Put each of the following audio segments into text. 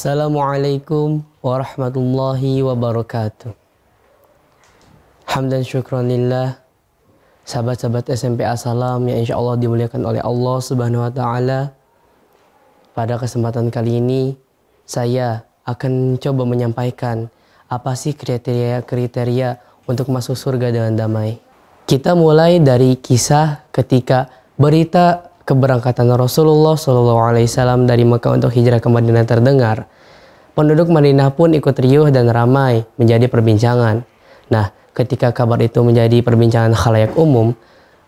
Assalamualaikum warahmatullahi wabarakatuh. Hamdan syukranillah. Sahabat-sahabat SMP Asalam yang insya Allah dimuliakan oleh Allah Subhanahu wa Ta'ala. Pada kesempatan kali ini, saya akan coba menyampaikan apa sih kriteria-kriteria untuk masuk surga dengan damai. Kita mulai dari kisah ketika berita keberangkatan Rasulullah SAW dari Mekah untuk hijrah ke Madinah terdengar, penduduk Madinah pun ikut riuh dan ramai menjadi perbincangan. Nah, ketika kabar itu menjadi perbincangan khalayak umum,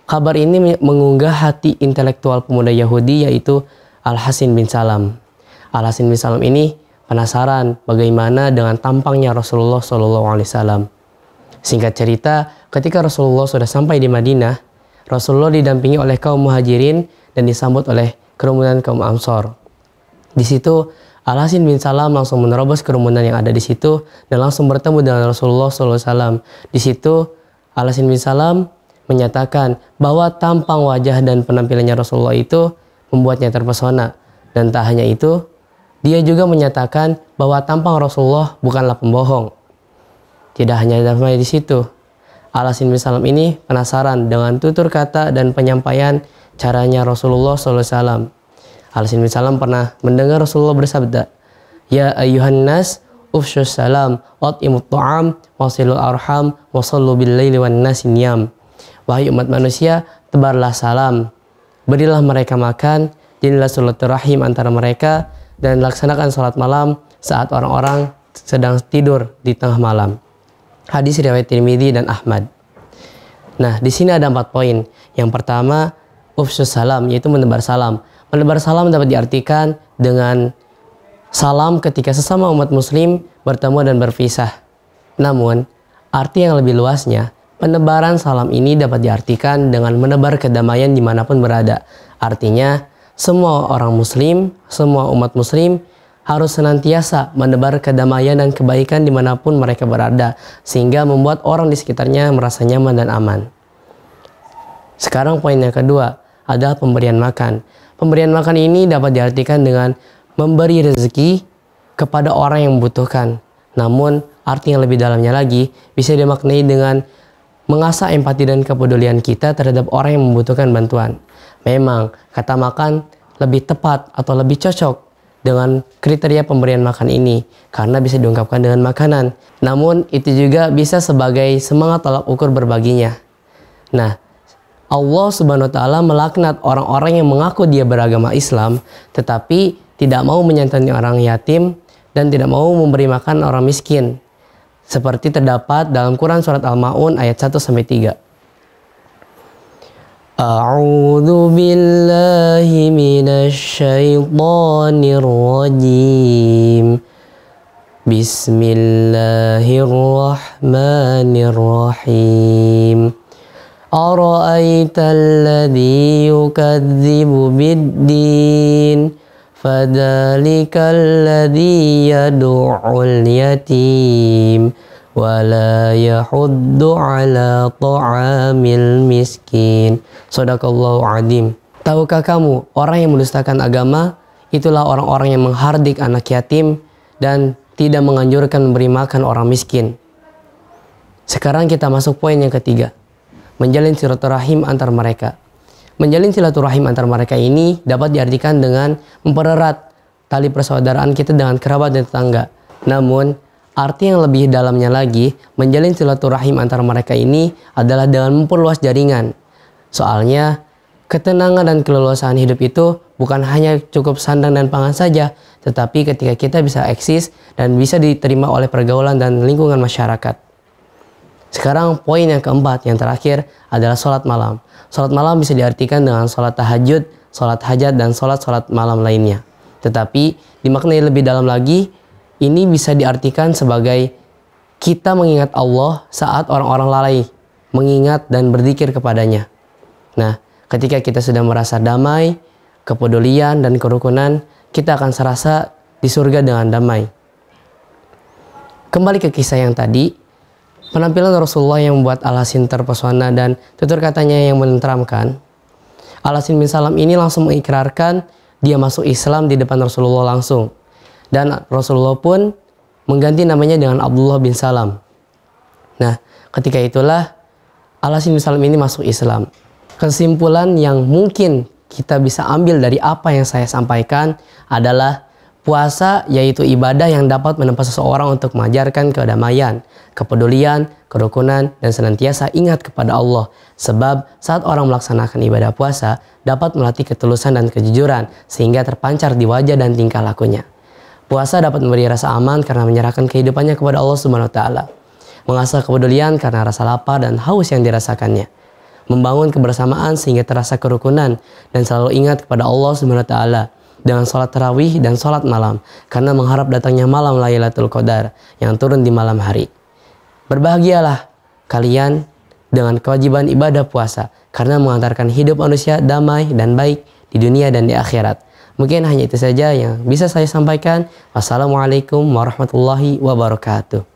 kabar ini mengunggah hati intelektual pemuda Yahudi yaitu Al-Hasin bin Salam. Al-Hasin bin Salam ini penasaran bagaimana dengan tampangnya Rasulullah SAW. Singkat cerita, ketika Rasulullah sudah sampai di Madinah, Rasulullah didampingi oleh kaum muhajirin dan disambut oleh kerumunan kaum Ansor. Di situ al bin Salam langsung menerobos kerumunan yang ada di situ dan langsung bertemu dengan Rasulullah SAW. Di situ al bin Salam menyatakan bahwa tampang wajah dan penampilannya Rasulullah itu membuatnya terpesona. Dan tak hanya itu, dia juga menyatakan bahwa tampang Rasulullah bukanlah pembohong. Tidak hanya sampai di situ, Alasin bin Salam ini penasaran dengan tutur kata dan penyampaian caranya Rasulullah SAW. Alasin bin Salam pernah mendengar Rasulullah bersabda, Ya ayuhan nas, ufshus salam, imut ta'am, wasilul arham, wasallu bil wan yam. Wahai umat manusia, tebarlah salam, berilah mereka makan, jadilah rahim antara mereka, dan laksanakan salat malam saat orang-orang sedang tidur di tengah malam. Hadis riwayat Tirmidzi dan Ahmad. Nah, di sini ada empat poin. Yang pertama, ufsus salam, yaitu menebar salam. Menebar salam dapat diartikan dengan salam ketika sesama umat muslim bertemu dan berpisah. Namun, arti yang lebih luasnya, penebaran salam ini dapat diartikan dengan menebar kedamaian dimanapun berada. Artinya, semua orang muslim, semua umat muslim harus senantiasa menebar kedamaian dan kebaikan dimanapun mereka berada, sehingga membuat orang di sekitarnya merasa nyaman dan aman. Sekarang poin yang kedua adalah pemberian makan. Pemberian makan ini dapat diartikan dengan memberi rezeki kepada orang yang membutuhkan. Namun, arti yang lebih dalamnya lagi bisa dimaknai dengan mengasah empati dan kepedulian kita terhadap orang yang membutuhkan bantuan. Memang, kata makan lebih tepat atau lebih cocok dengan kriteria pemberian makan ini karena bisa diungkapkan dengan makanan. Namun itu juga bisa sebagai semangat tolak ukur berbaginya. Nah, Allah Subhanahu wa taala melaknat orang-orang yang mengaku dia beragama Islam tetapi tidak mau menyantuni orang yatim dan tidak mau memberi makan orang miskin. Seperti terdapat dalam Quran surat Al-Maun ayat 1 sampai 3. أعوذ بالله من الشيطان الرجيم بسم الله الرحمن الرحيم أرأيت الذي يكذب بالدين فذلك الذي يدعو اليتيم ولا يحض على طعام المسكين صدق الله عظيم Tahukah kamu, orang yang mendustakan agama itulah orang-orang yang menghardik anak yatim dan tidak menganjurkan memberi makan orang miskin. Sekarang kita masuk poin yang ketiga, menjalin silaturahim antar mereka. Menjalin silaturahim antar mereka ini dapat diartikan dengan mempererat tali persaudaraan kita dengan kerabat dan tetangga. Namun, Arti yang lebih dalamnya lagi, menjalin silaturahim antara mereka ini adalah dengan memperluas jaringan. Soalnya, ketenangan dan keleluasaan hidup itu bukan hanya cukup sandang dan pangan saja, tetapi ketika kita bisa eksis dan bisa diterima oleh pergaulan dan lingkungan masyarakat. Sekarang poin yang keempat, yang terakhir adalah sholat malam. Sholat malam bisa diartikan dengan sholat tahajud, sholat hajat, dan sholat-sholat malam lainnya. Tetapi dimaknai lebih dalam lagi, ini bisa diartikan sebagai kita mengingat Allah saat orang-orang lalai mengingat dan berzikir kepadanya. Nah, ketika kita sudah merasa damai, kepedulian dan kerukunan, kita akan serasa di surga dengan damai. Kembali ke kisah yang tadi, penampilan Rasulullah yang membuat Alasin terpesona dan tutur katanya yang menenteramkan. Alasin bin Salam ini langsung mengikrarkan dia masuk Islam di depan Rasulullah langsung. Dan Rasulullah pun mengganti namanya dengan Abdullah bin Salam. Nah, ketika itulah Alas bin Salam ini masuk Islam. Kesimpulan yang mungkin kita bisa ambil dari apa yang saya sampaikan adalah puasa yaitu ibadah yang dapat menempa seseorang untuk mengajarkan kedamaian, kepedulian, kerukunan, dan senantiasa ingat kepada Allah. Sebab saat orang melaksanakan ibadah puasa dapat melatih ketulusan dan kejujuran sehingga terpancar di wajah dan tingkah lakunya. Puasa dapat memberi rasa aman karena menyerahkan kehidupannya kepada Allah Subhanahu wa taala. Mengasah kepedulian karena rasa lapar dan haus yang dirasakannya. Membangun kebersamaan sehingga terasa kerukunan dan selalu ingat kepada Allah Subhanahu wa taala dengan salat tarawih dan salat malam karena mengharap datangnya malam Lailatul Qadar yang turun di malam hari. Berbahagialah kalian dengan kewajiban ibadah puasa karena mengantarkan hidup manusia damai dan baik di dunia dan di akhirat. Mungkin hanya itu saja yang bisa saya sampaikan. Wassalamualaikum warahmatullahi wabarakatuh.